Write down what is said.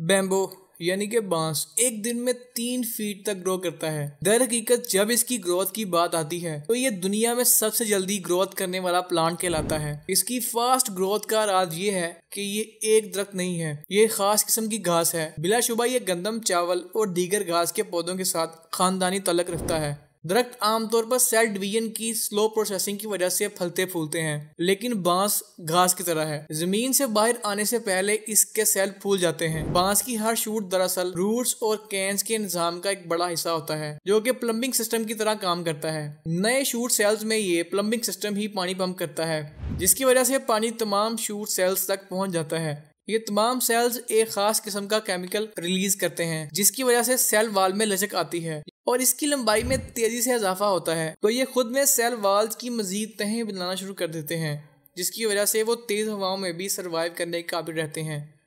bamboo यानी कि बांस एक दिन में तीन फीट तक ग्रो करता है दर हकीकत जब इसकी ग्रोथ की बात आती है तो ये दुनिया में सबसे जल्दी ग्रोथ करने वाला प्लांट कहलाता है इसकी फास्ट ग्रोथ का राज ये है कि ये एक दरख्त नहीं है ये खास किस्म की घास है बिलाशुबा ये गंदम चावल और दीगर घास के पौधों के साथ खानदानी तलक रखता है दरख्त आमतौर पर सेल डिवीजन की स्लो प्रोसेसिंग की वजह से फलते फूलते हैं लेकिन बांस घास की तरह है जमीन से बाहर आने से पहले इसके सेल फूल जाते हैं बांस की हर शूट दरअसल रूट्स और कैंस के निजाम का एक बड़ा हिस्सा होता है जो कि प्लम्बिंग सिस्टम की तरह काम करता है नए शूट सेल्स में ये प्लम्बिंग सिस्टम ही पानी पंप करता है जिसकी वजह से पानी तमाम शूट सेल्स तक पहुँच जाता है ये तमाम सेल्स एक खास किस्म का केमिकल रिलीज करते हैं जिसकी वजह से सेल वाल में लचक आती है और इसकी लंबाई में तेजी से इजाफा होता है तो ये खुद में सेल वाल्स की मजीद तहें बनाना शुरू कर देते हैं जिसकी वजह से वो तेज़ हवाओं में भी सर्वाइव करने के काबिल रहते हैं